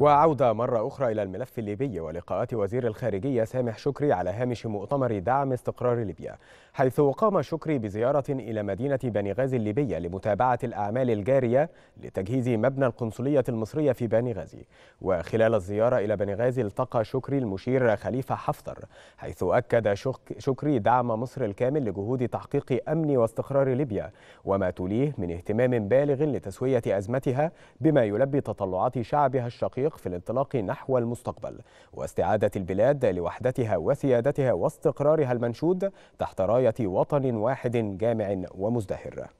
وعودة مرة أخرى إلى الملف الليبي ولقاءات وزير الخارجية سامح شكري على هامش مؤتمر دعم استقرار ليبيا حيث قام شكري بزيارة إلى مدينة بني غازي الليبية لمتابعة الأعمال الجارية لتجهيز مبنى القنصلية المصرية في بني غازي وخلال الزيارة إلى بني غازي التقى شكري المشير خليفة حفتر حيث أكد شكري دعم مصر الكامل لجهود تحقيق أمن واستقرار ليبيا وما توليه من اهتمام بالغ لتسوية أزمتها بما يلبي تطلعات شعبها الشقيق الطريق في الانطلاق نحو المستقبل واستعادة البلاد لوحدتها وسيادتها واستقرارها المنشود تحت راية وطن واحد جامع ومزدهر